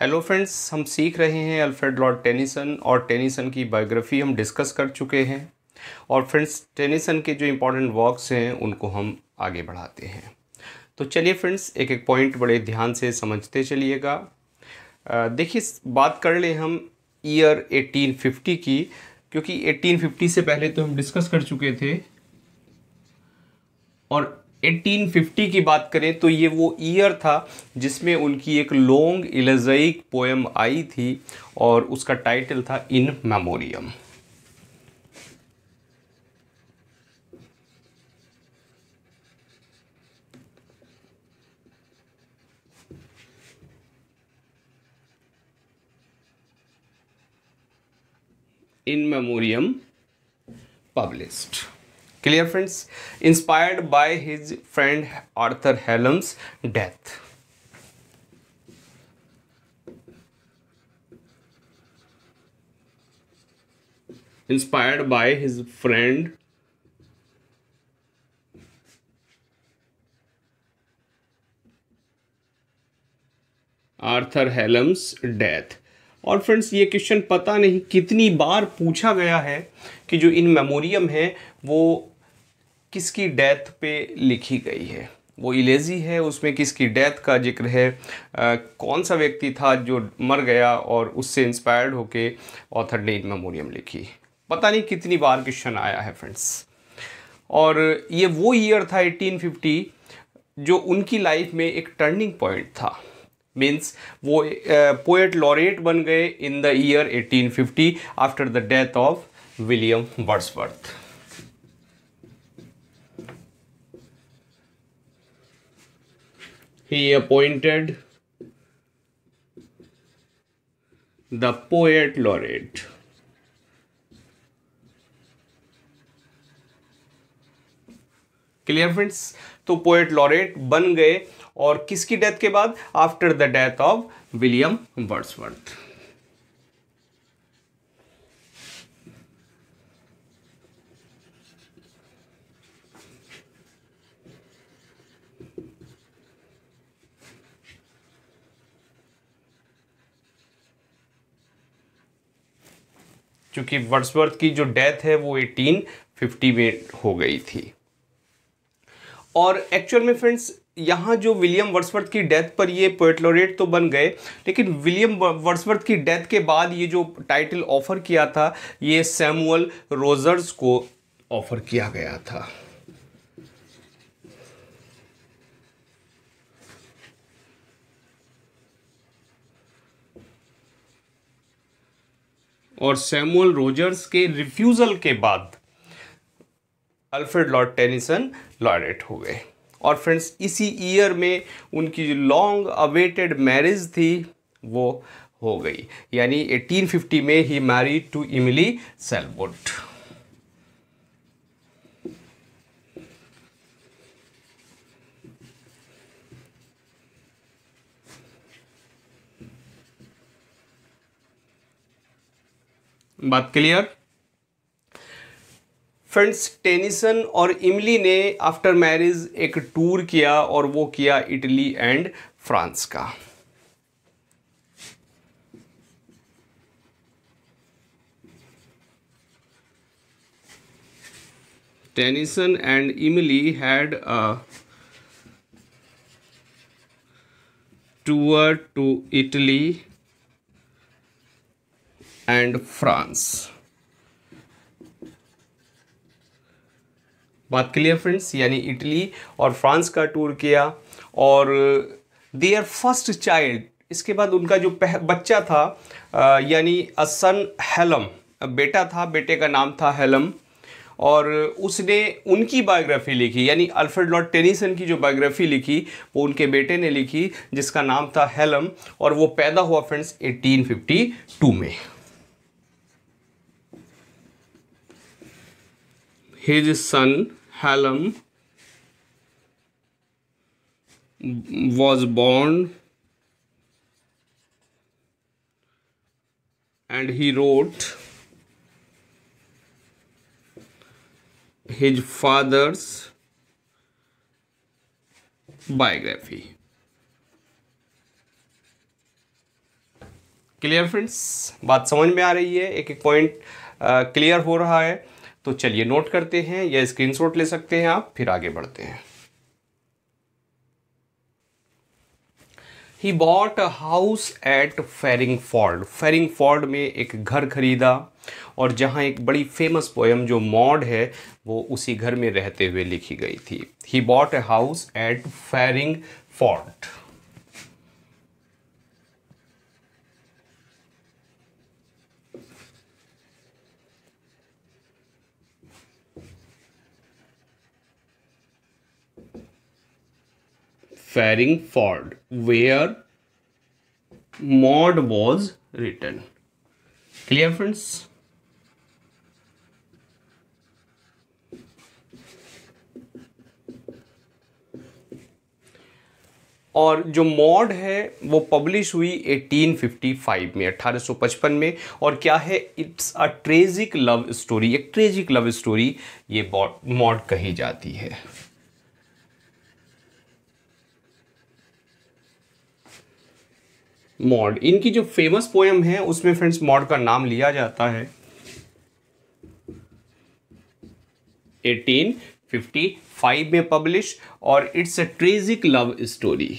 Hello friends हम सीख रहे हैं अल्फ्रेड लॉर्ड टेनिसन और टेनिसन की बायोग्राफी हम डिस्कस कर चुके हैं और फ्रेंड्स टेनिसन के जो इम्पोर्टेंट वर्क्स हैं उनको हम आगे बढ़ाते हैं तो चलिए फ्रेंड्स एक एक पॉइंट बड़े ध्यान से समझते चलिएगा देखिए बात कर ले हम ईयर 1850 की क्योंकि 1850 से पहले तो हम डिस्कस कर चुके थे और 1850 की बात करें तो ये वो ईयर था जिसमें उनकी एक लॉन्ग इलेजाइक पोएम आई थी और उसका टाइटल था in memoriam in memoriam published clear friends inspired by his friend Arthur Hallam's death inspired by his friend Arthur Hallam's death और फ्रेंड्स ये क्वेश्चन पता नहीं कितनी बार पूछा गया है कि जो इन मेमोरियम है वो किसकी डेथ पे लिखी गई है वो इलेजी है उसमें किसकी डेथ का जिक्र है आ, कौन सा व्यक्ति था जो मर गया और उससे इंस्पायर्ड होके ऑथर ने इन मेमोरियम लिखी पता नहीं कितनी बार क्वेश्चन आया है फ्रेंड्स और ये वो ईयर था 1850 जो उनकी लाइफ में एक टर्निंग पॉइंट था मीन्स वो पोएट लॉरेट बन गए in the year 1850 after the death of William Wordsworth he appointed the poet laureate clear friends तो पोएट लॉरेट बन गए और किसकी डेथ के बाद after the death of William Wordsworth क्योंकि वर्ड्सवर्थ की जो डेथ है वो 1850 में हो गई थी और एक्चुअल में फ्रेंड्स यहाँ जो विलियम वर्ड्सवर्थ की डेथ पर ये पोएटलोरेट तो बन गए लेकिन विलियम वर्ड्सवर्थ की डेथ के बाद ये जो टाइटल ऑफ़र किया था ये सैमुअल रोजर्स को ऑफ़र किया गया था और सैमुअल रोजर्स के रिफ्यूज़ल के बाद अल्फ्रेड लॉर्ड टेनिसन लॉरेट हो गए और फ्रेंड्स इसी ईयर में उनकी जो लॉन्ग अवेटेड मैरिज थी वो हो गई यानी 1850 में ही मैरिड टू इमली सेलबुट बात क्लियर फ्रेंड्स टेनिसन और इमली ने आफ्टर मैरिज एक टूर किया और वो किया इटली एंड फ्रांस का Tennyson and Emily had a tour to Italy and France बात क्लियर फ्रेंड्स यानी इटली और फ्रांस का टूर किया और देयर फर्स्ट चाइल्ड इसके बाद उनका जो पह, बच्चा था uh, यानी असन हेलम बेटा था बेटे का नाम था हेलम और उसने उनकी बायोग्राफी लिखी यानी अल्फ्रेड लॉर्ड टेनिसन की जो बायोग्राफी लिखी वो उनके बेटे ने लिखी जिसका नाम था हेलम और वो पैदा हुआ फ्रेंड्स 1852 में his son Hallam was born and he wrote his father's biography. Clear friends बात समझ में आ रही है एक एक पॉइंट क्लियर हो रहा है तो चलिए नोट करते हैं या स्क्रीनशॉट ले सकते हैं आप फिर आगे बढ़ते हैं he bought a house at Farringford Farringford में एक घर खरीदा और जहाँ एक बड़ी फेमस पोएम जो मॉड है वो उसी घर में रहते हुए लिखी गई थी he bought a house at Farringford Farringford where mod was written. Clear friends? और जो मॉड है वो पब्लिश हुई 1855 में 1855 में और क्या है it's a tragic love story एक ट्रेजिक लव स्टोरी ये मॉड कही जाती है मॉड इनकी जो फेमस पोएम है उसमें फ्रेंड्स मॉड का नाम लिया जाता है 1855 में पब्लिश और it's a tragic love story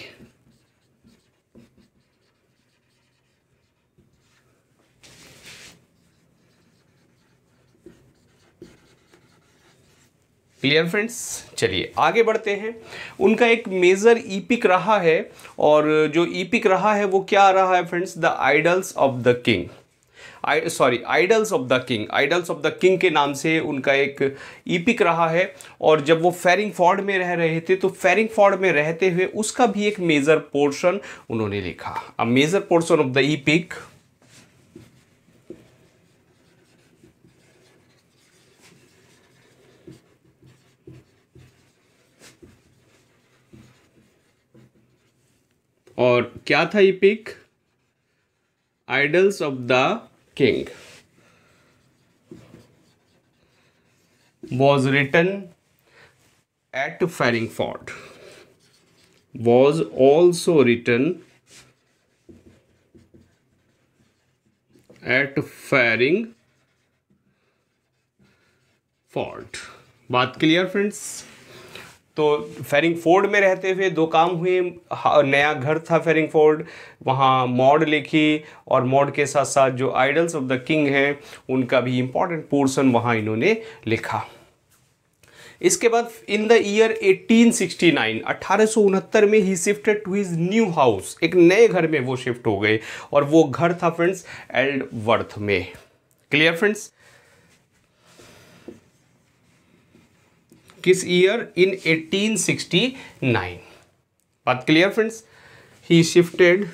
clear friends चलिए आगे बढ़ते हैं उनका एक मेजर ईपिक रहा है और जो ईपिक रहा है वो क्या रहा है friends the idylls of the king sorry idylls of the king idylls of the king के नाम से उनका एक ईपिक रहा है और जब वो फेरिंग फॉर्ड में रह रहे थे तो फेरिंग फॉर्ड में रहते हुए उसका भी एक मेजर पोर्शन उन्होंने लिखा a major portion of the epic और क्या था ये पिक idylls of the king was written at Farringford was also written at Farringford बात क्लियर फ्रेंड्स तो फेरिंग फोर्ड में रहते हुए दो काम हुए नया घर था फेरिंग फोर्ड वहाँ मॉड लिखी और मॉड के साथ साथ जो आइडल्स ऑफ द किंग हैं उनका भी इम्पॉर्टेंट पोर्सन वहाँ इन्होंने लिखा इसके बाद इन द ईयर 1869 1869 में ही shifted to his new house एक नए घर में वो शिफ्ट हो गए और वो घर था फ्रेंड्स एल्डवर्थ में क्लियर फ्रेंड्स किस ईयर इन 1869 बात clear friends he shifted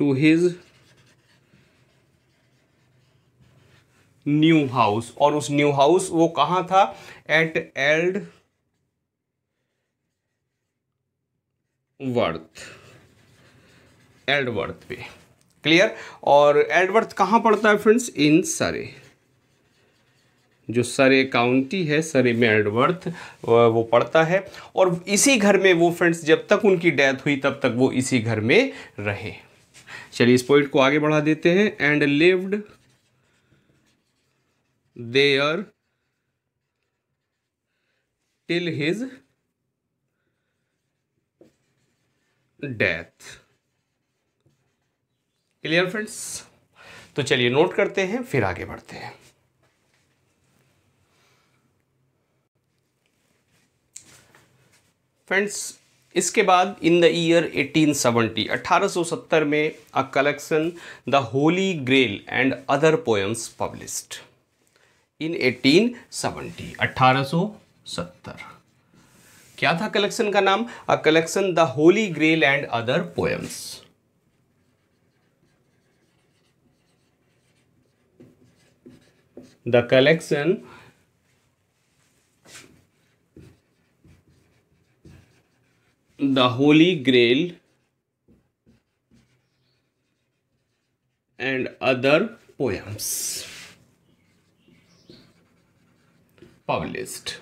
to his new house और उस न्यू हाउस वो कहां था एट एल्ड वर्थ एल्डवर्थ पे क्लियर और एडवर्थ कहाँ पड़ता है फ्रेंड्स इन सरे जो सरे काउंटी है सरे में एडवर्थ वो पड़ता है और इसी घर में वो फ्रेंड्स जब तक उनकी डेथ हुई तब तक वो इसी घर में रहे चलिए इस पॉइंट को आगे बढ़ा देते हैं and lived there till his death clear friends तो चलिए नोट करते हैं फिर आगे बढ़ते हैं फ्रेंड्स इसके बाद इन द ईयर 1870 1870 में a collection the Holy Grail and other poems published in 1870 1870 क्या था कलेक्शन का नाम a collection the Holy Grail and other poems the collection the holy grail and other poems published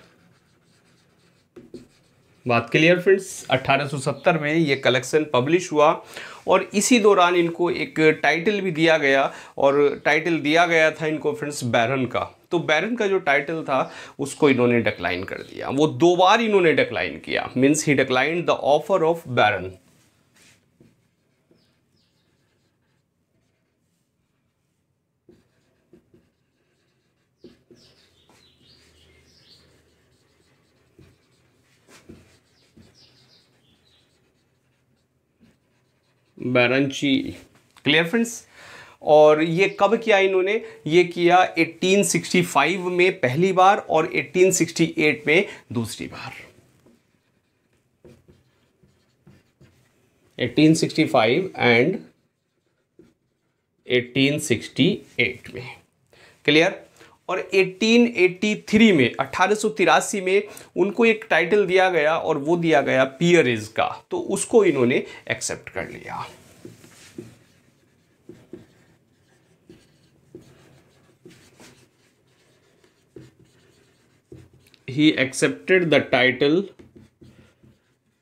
बात clear friends 1870 में ये collection publish हुआ और इसी दौरान इनको एक टाइटल भी दिया गया और टाइटल दिया गया था इनको फ्रेंड्स बैरन का तो बैरन का जो टाइटल था उसको इन्होंने डिक्लाइन कर दिया वो दो बार इन्होंने डिक्लाइन किया means he decline the offer of baron baronetcy clear friends और ये कब किया इन्होंने ये किया 1865 में पहली बार और 1868 में दूसरी बार 1865 एंड 1868 में क्लियर और 1883 में अट्ठारह में उनको एक टाइटल दिया गया और वो दिया गया पियरिज का तो उसको इन्होंने एक्सेप्ट कर लिया he accepted the title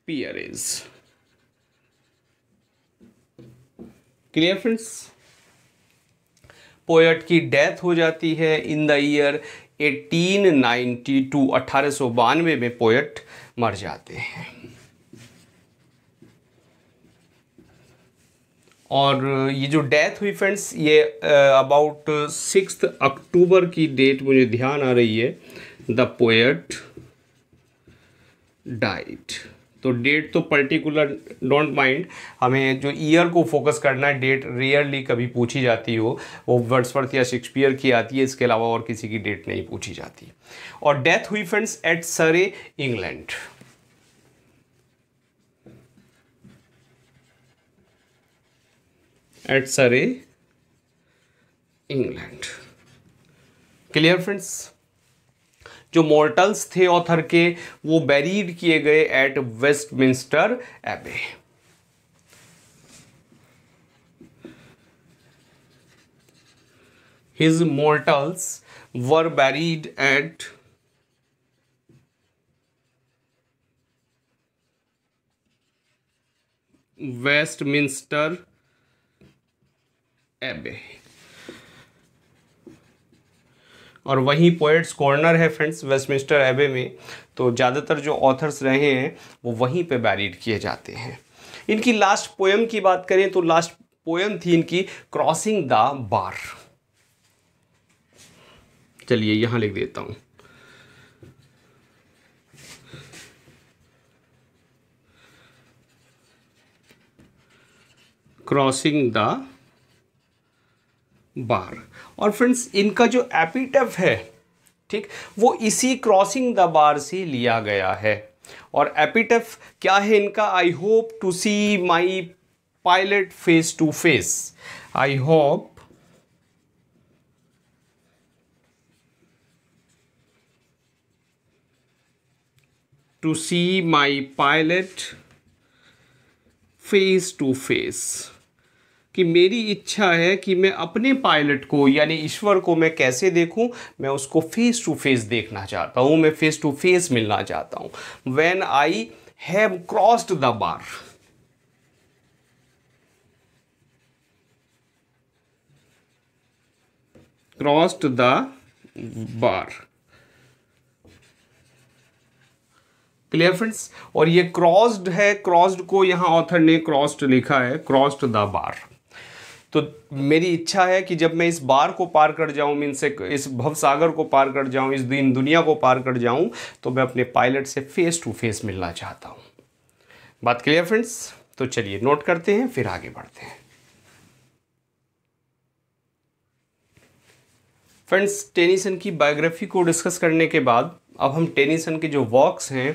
peerage clear friends poet की डेथ हो जाती है इन द ईयर 1892 1892 में पोएट मर जाते हैं और ये जो डेथ हुई फ्रेंड्स ये अबाउट सिक्स अक्टूबर की डेट मुझे ध्यान आ रही है द पोएट डाइट तो डेट तो पर्टिकुलर डोंट माइंड हमें जो ईयर को फोकस करना है डेट रेयरली कभी पूछी जाती हो वो वर्ड्सवर्थ या शेक्सपियर की आती है इसके अलावा और किसी की डेट नहीं पूछी जाती और डेथ हुई friends at Surrey England at Surrey England clear friends जो मॉर्टल्स थे ऑथर के वो बैरीड किए गए at Westminster Abbey his mortals were buried at Westminster Abbey और वहीं पोएट्स कॉर्नर है फ्रेंड्स वेस्टमिंस्टर एबे में तो ज़्यादातर जो ऑथर्स रहे हैं वो वहीं पे बैरिड किए जाते हैं इनकी लास्ट पोएम की बात करें तो लास्ट पोएम थी इनकी क्रॉसिंग द बार चलिए यहाँ लिख देता हूँ क्रॉसिंग द बार और फ्रेंड्स इनका जो एपिटफ है ठीक वो इसी क्रॉसिंग द बार से लिया गया है और एपिटफ क्या है इनका I hope to see my pilot face to face I hope to see my pilot face to face. कि मेरी इच्छा है कि मैं अपने पायलट को यानी ईश्वर को मैं कैसे देखूं मैं उसको फेस टू फेस देखना चाहता हूं मैं फेस टू फेस मिलना चाहता हूं when I have crossed the bar crossed the bar clear friends और ये क्रॉस्ड है क्रॉस्ड को यहां ऑथर ने क्रॉस्ड लिखा है क्रॉस्ड द बार तो मेरी इच्छा है कि जब मैं इस बार को पार कर जाऊं मीन से इस भवसागर को पार कर जाऊं इस दिन दुनिया को पार कर जाऊं तो मैं अपने पायलट से फेस टू फेस मिलना चाहता हूं बात क्लियर फ्रेंड्स तो चलिए नोट करते हैं फिर आगे बढ़ते हैं फ्रेंड्स टेनिसन की बायोग्राफी को डिस्कस करने के बाद अब हम टेनिसन के जो वॉक्स हैं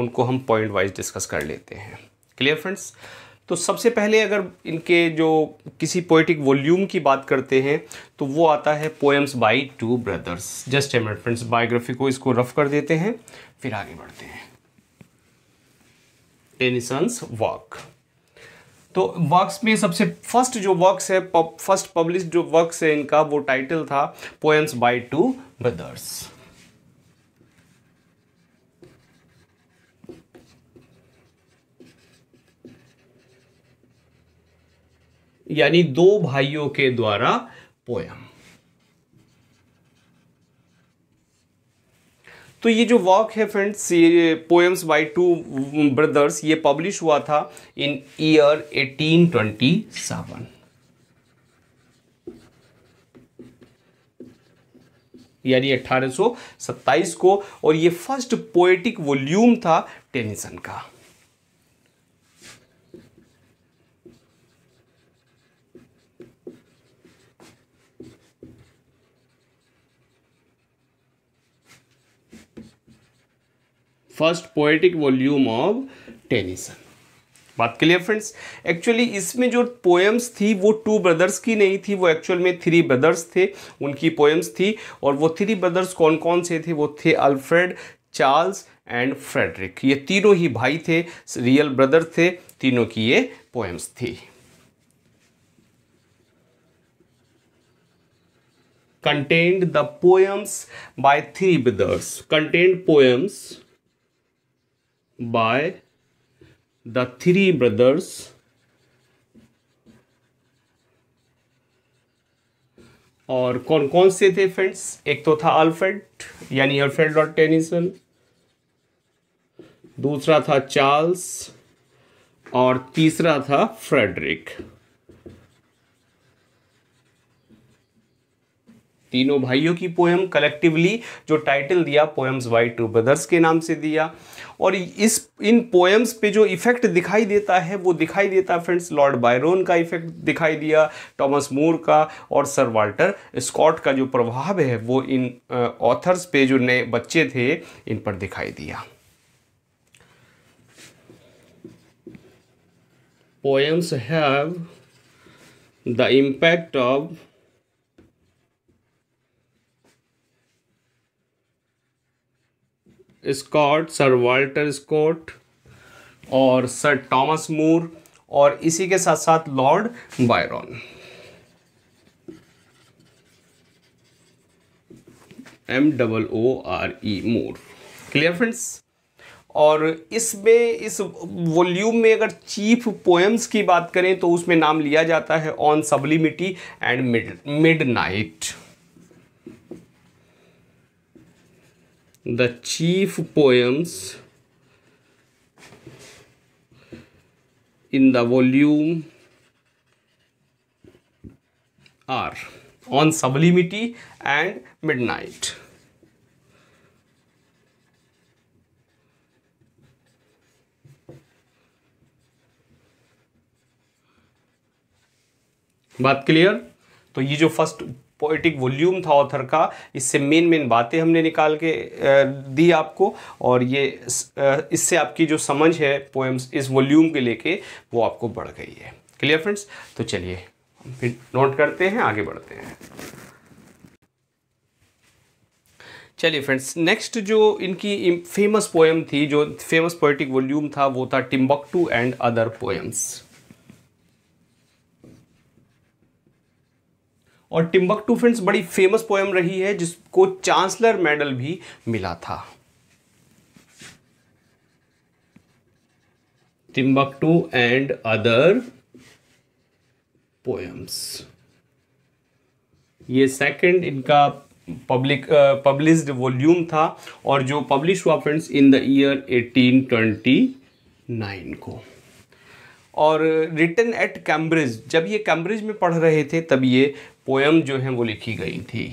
उनको हम पॉइंट वाइज डिस्कस कर लेते हैं क्लियर फ्रेंड्स तो सबसे पहले अगर इनके जो किसी पोइटिक वॉल्यूम की बात करते हैं तो वो आता है poems by two brothers just um friends biography को इसको रफ कर देते हैं फिर आगे बढ़ते हैं टेनिसंस वॉक तो वर्क्स में सबसे फर्स्ट जो वर्क्स है फर्स्ट पब्लिश जो वर्क्स है इनका वो टाइटल था पोएम्स बाय टू ब्रदर्स यानी दो भाइयों के द्वारा पोयम तो ये जो वॉक है फ्रेंड्स ये पोएम्स बाय टू ब्रदर्स ये पब्लिश हुआ था इन ईयर 1827 यानी 1827 को और ये फर्स्ट पोएटिक वॉल्यूम था टेनिसन का first poetic volume of Tennyson बात के लिए फ्रेंड्स एक्चुअली इसमें जो पोएम्स थी वो टू ब्रदर्स की नहीं थी वो एक्चुअल में थ्री ब्रदर्स थे उनकी पोएम्स थी और वो थ्री ब्रदर्स कौन कौन से थे वो थे अल्फ्रेड चार्ल्स एंड फ्रेडरिक ये तीनों ही भाई थे रियल ब्रदर थे तीनों की ये पोएम्स थी content the poems by three brothers content poems by the three brothers और कौन कौन से थे फ्रेंड्स एक तो था अल्फ्रेड यानी अल्फ्रेड डॉट टेनिसन दूसरा था चार्ल्स और तीसरा था फ्रेडरिक तीनों भाइयों की पोएम कलेक्टिवली जो टाइटल दिया पोएम्स वाई टू ब्रदर्स के नाम से दिया और इस इन पोएम्स पे जो इफ़ेक्ट दिखाई देता है वो दिखाई देता है फ्रेंड्स लॉर्ड बायरोन का इफ़ेक्ट दिखाई दिया टॉमस मूर का और सर वाल्टर स्कॉट का जो प्रभाव है वो इन ऑथर्स पे जो नए बच्चे थे इन पर दिखाई दिया poems have the impact of Scott Sir Walter Scott और सर टॉमस मूर और इसी के साथ साथ Lord Byron M double O R E Moore clear friends और इसमें इस वॉल्यूम में अगर चीफ पोएम्स की बात करें तो उसमें नाम लिया जाता है on sublimity and mid midnight the chief poems in the volume are on sublimity and midnight. बात क्लियर तो ये जो फर्स्ट पोइटिक वॉल्यूम था ऑथर का इससे मेन मेन बातें हमने निकाल के दी आपको और ये इससे आपकी जो समझ है पोएम्स इस वॉल्यूम के लेके वो आपको बढ़ गई है क्लियर फ्रेंड्स तो चलिए फिर नोट करते हैं आगे बढ़ते हैं चलिए फ्रेंड्स नेक्स्ट जो इनकी फेमस पोएम थी जो फेमस पोइटिक वॉल्यूम था वो था टिम्बकटू एंड अदर पोएम्स और टू फ्रेंड्स बड़ी फेमस पोएम रही है जिसको चांसलर मेडल भी मिला था Timbuktu and other poems ये सेकंड इनका पब्लिक पब्लिश्ड वॉल्यूम था और जो पब्लिश हुआ फ्रेंड्स इन द ईयर 1829 को और रिटर्न एट कैम्ब्रिज जब ये कैम्ब्रिज में पढ़ रहे थे तब ये पोयम जो है वो लिखी गई थी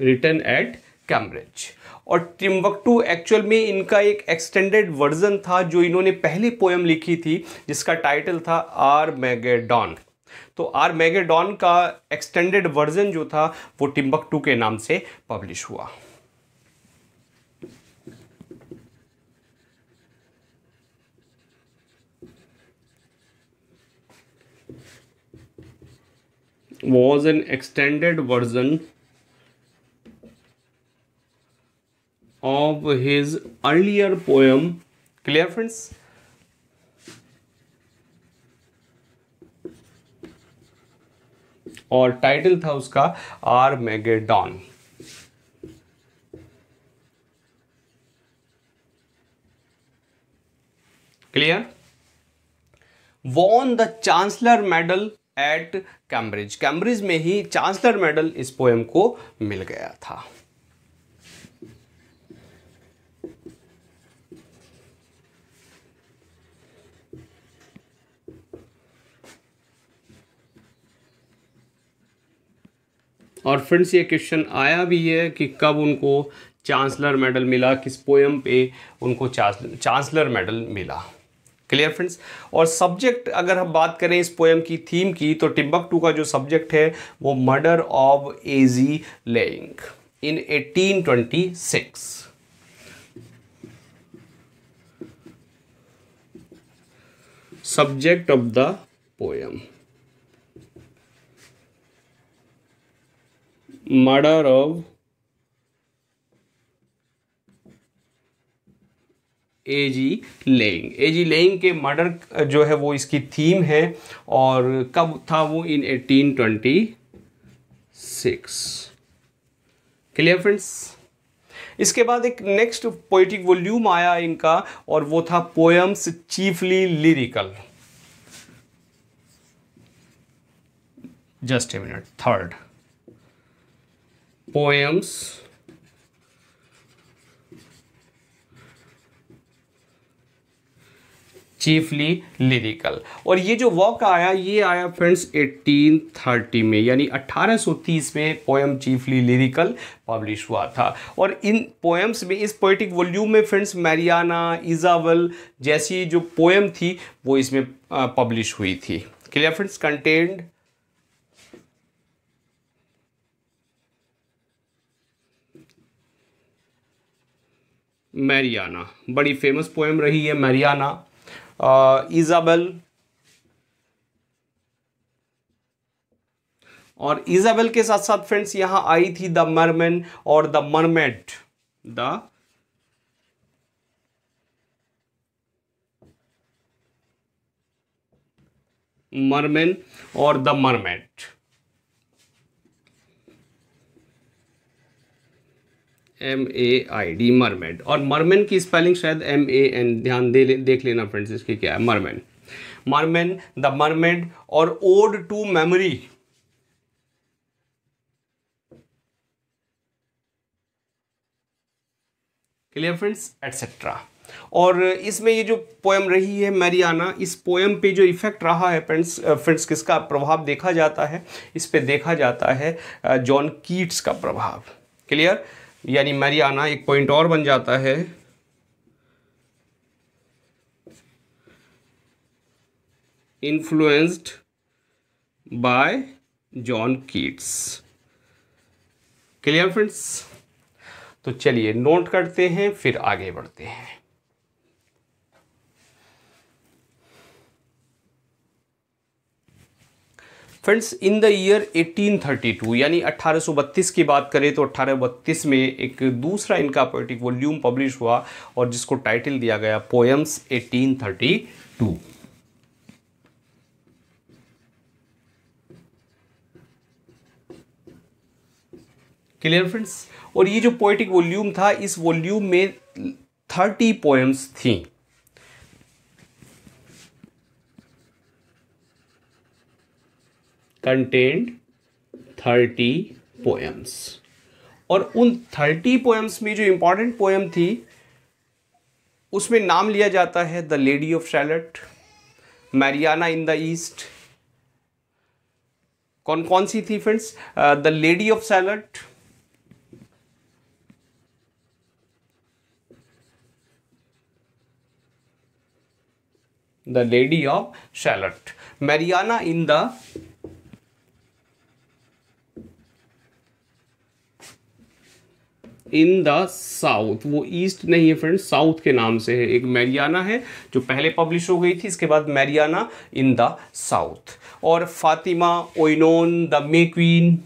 रिटर्न एट कैम्ब्रिज और टिम्बकटू एक्चुअल में इनका एक एक्सटेंडेड वर्जन था जो इन्होंने पहली पोयम लिखी थी जिसका टाइटल था आर मैगेडॉन तो आर मैगेडॉन का एक्सटेंडेड वर्जन जो था वो टिम्बकटू के नाम से पब्लिश हुआ was an extended version of his earlier poem. Clear, friends? और टाइटल था उसका Armageddon clear won the chancellor medal at Cambridge Cambridge में ही चांसलर मेडल इस पोएम को मिल गया था और फ्रेंड्स ये क्वेश्चन आया भी है कि कब उनको चांसलर मेडल मिला किस पोएम पे उनको चांसलर मेडल मिला क्लियर फ्रेंड्स और सब्जेक्ट अगर हम बात करें इस पोएम की थीम की तो टिम्बक टू का जो सब्जेक्ट है वो murder of A G Laing in 1826 subject of the poem murder of A G Laing A G Laing के मर्डर जो है वो इसकी थीम है और कब था वो इन 1826 क्लियर फ्रेंड्स इसके बाद एक नेक्स्ट पोइटिक वॉल्यूम आया इनका और वो था poems chiefly lyrical just a minute third poems chiefly lyrical और ये जो वॉक आया ये आया फ्रेंड्स 1830 में यानी 1830 में पोएम चीफली लिरिकल पब्लिश हुआ था और इन पोएम्स में इस पोइटिक वॉल्यूम में फ्रेंड्स मैरियाना इजावल जैसी जो पोएम थी वो इसमें पब्लिश हुई थी क्लियर फ्रेंड्स कंटेंट मैरियाना बड़ी फेमस पोएम रही है मैरियाना इजाबल और इजाबेल के साथ साथ फ्रेंड्स यहां आई थी द मरमेन और द मरमेट द मरमेन और the mermaid M A I D mermaid और मरमेन की स्पेलिंग शायद एम ए एन ध्यान दे ले, देख लेना फ्रेंड्स इसकी क्या है मरमेन मरमेन द मरमेड और ode to memory clear friends etcetera और इसमें ये जो पोएम रही है मैरियाना इस पोएम पे जो इफेक्ट रहा है फ्रेंड्स फ्रेंड्स किसका प्रभाव देखा जाता है इस पे देखा जाता है जॉन कीट्स का प्रभाव क्लियर यानी मरियाना एक पॉइंट और बन जाता है influenced by John Keats clear friends तो चलिए नोट करते हैं फिर आगे बढ़ते हैं फ्रेंड्स इन द ईयर 1832 यानी 1832 की बात करें तो 1832 में एक दूसरा इनका पोइटिक वॉल्यूम पब्लिश हुआ और जिसको टाइटल दिया गया पोएम्स 1832 क्लियर फ्रेंड्स और ये जो पोइटिक वॉल्यूम था इस वॉल्यूम में थर्टी पोएम्स थी कंटेंट थर्टी पोएम्स और उन थर्टी पोएम्स में जो इंपॉर्टेंट पोएम थी उसमें नाम लिया जाता है the lady of Shalott Mariana in the east कौन कौन सी थी friends the lady of Shalott the lady of Shalott Mariana in the in the south वो ईस्ट नहीं है फ्रेंड साउथ के नाम से है एक मैरियाना है जो पहले पब्लिश हो गई थी इसके बाद मैरियाना इन द साउथ और Fatima Oenone the May queen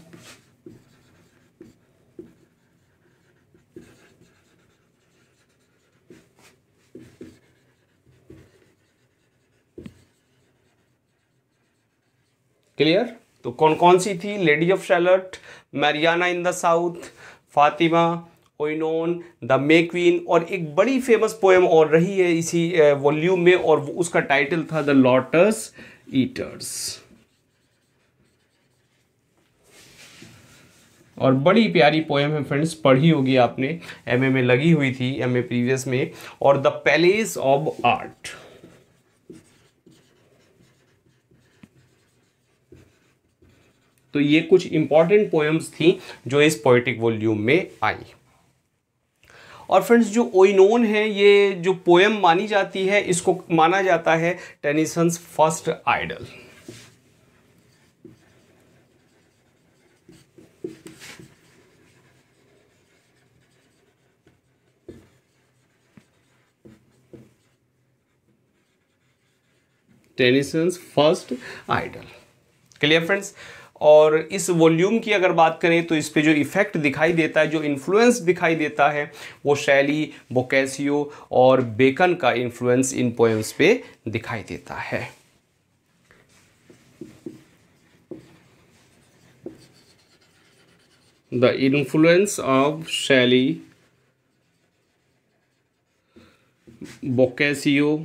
clear तो कौन कौन सी थी lady of Shalott Mariana in the south Fatima Oenone the May queen और एक बड़ी फेमस पोएम और रही है इसी वॉल्यूम में और उसका टाइटल था द लॉटस ईटर्स और बड़ी प्यारी पोएम है फ्रेंड्स पढ़ी होगी आपने एमए में लगी हुई थी एमए प्रीवियस में और द पैलेस ऑफ आर्ट तो ये कुछ इंपॉर्टेंट पोएम्स थी जो इस पोइटिक वॉल्यूम में आई और फ्रेंड्स जो ओइनोन है ये जो पोएम मानी जाती है इसको माना जाता है Tennyson's first idyll Tennyson's first idyll clear friends और इस वॉल्यूम की अगर बात करें तो इस पे जो इफ़ेक्ट दिखाई देता है जो इन्फ्लुएंस दिखाई देता है वो शैली बोकेसियो और बेकन का इन्फ्लुएंस इन पोएम्स पे दिखाई देता है the influence of Shelley Boccaccio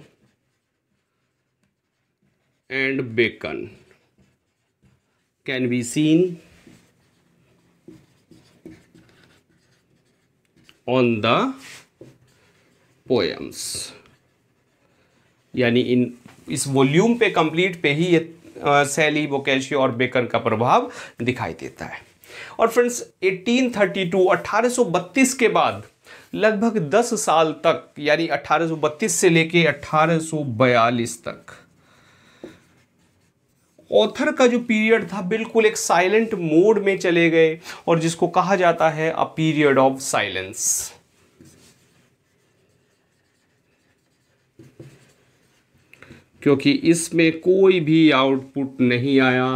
and Bacon can be seen on the poems यानी इन इस वॉल्यूम पे कंप्लीट पे ही ये सैली बोकेशियो और बेकर का प्रभाव दिखाई देता है और फ्रेंड्स 1832 1832 के बाद लगभग 10 साल तक यानी 1832 से लेके 1842 तक ऑथर का जो पीरियड था बिल्कुल एक साइलेंट मोड में चले गए और जिसको कहा जाता है अ पीरियड ऑफ साइलेंस क्योंकि इसमें कोई भी आउटपुट नहीं आया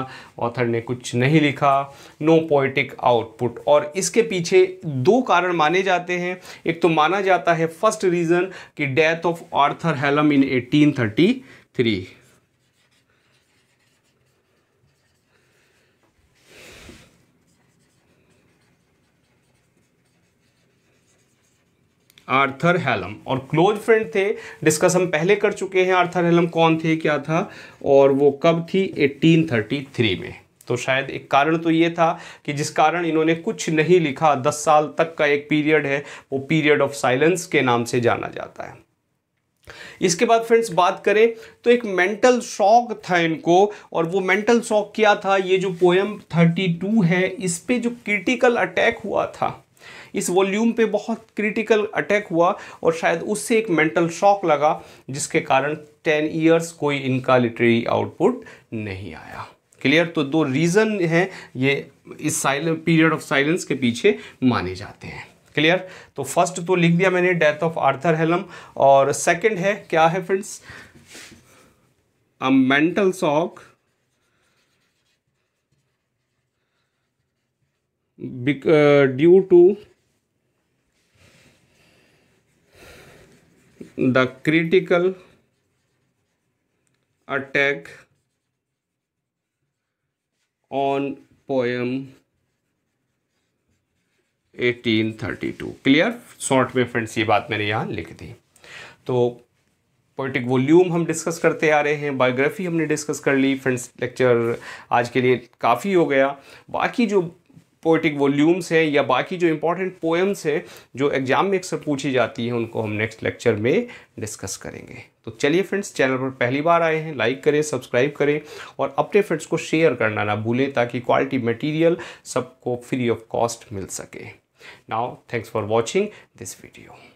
ऑथर ने कुछ नहीं लिखा नो पोइटिक आउटपुट और इसके पीछे दो कारण माने जाते हैं एक तो माना जाता है फर्स्ट रीज़न कि death of Arthur Hallam in 1833 Arthur Hallam और क्लोज फ्रेंड थे डिस्कस हम पहले कर चुके हैं आर्थर हेलम कौन थे क्या था और वो कब थी 1833 में तो शायद एक कारण तो ये था कि जिस कारण इन्होंने कुछ नहीं लिखा दस साल तक का एक पीरियड है वो पीरियड ऑफ साइलेंस के नाम से जाना जाता है इसके बाद फ्रेंड्स बात करें तो एक मेंटल शॉक था इनको और वो मेंटल शॉक क्या था ये जो पोएम 32 है इस पे जो क्रिटिकल अटैक हुआ था इस वॉल्यूम पे बहुत क्रिटिकल अटैक हुआ और शायद उससे एक मेंटल शॉक लगा जिसके कारण टेन ईयर्स कोई इनका लिटरेरी आउटपुट नहीं आया क्लियर तो दो रीज़न हैं ये इस साइलेंस पीरियड ऑफ साइलेंस के पीछे माने जाते हैं क्लियर तो फर्स्ट तो लिख दिया मैंने डेथ ऑफ आर्थर हेलम और सेकंड है क्या है friends a mental shock due to the critical attack on poem 1832 clear short में फ्रेंड्स ये बात मैंने यहाँ लिख दी तो पोइटिक वॉल्यूम हम डिस्कस करते आ रहे हैं बायोग्राफी हमने डिस्कस कर ली फ्रेंड्स लेक्चर आज के लिए काफ़ी हो गया बाकी जो पोइटिक वॉल्यूम्स हैं या बाकी जो इम्पोर्टेंट पोएम्स हैं जो एग्ज़ाम में अक्सर पूछी जाती हैं उनको हम नेक्स्ट लेक्चर में डिस्कस करेंगे तो चलिए फ्रेंड्स चैनल पर पहली बार आए हैं लाइक करें सब्सक्राइब करें और अपने फ्रेंड्स को शेयर करना ना भूलें ताकि क्वालिटी मटीरियल सबको फ्री ऑफ कॉस्ट मिल सके now thanks for watching this video